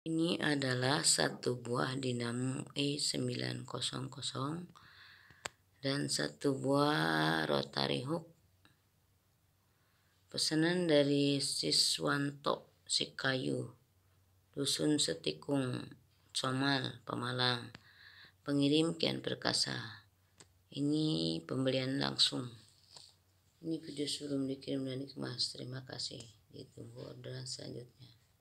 Ini adalah satu buah dinamo E900 dan satu buah rotary hook. Pesanan dari Siswanto Sikayu, Dusun Setikung, Somal, Pemalang. Pengirim Kian Perkasa. Ini pembelian langsung. Ini video sebelum dikirim dan dikemas. Terima kasih. Ditunggu orderan selanjutnya.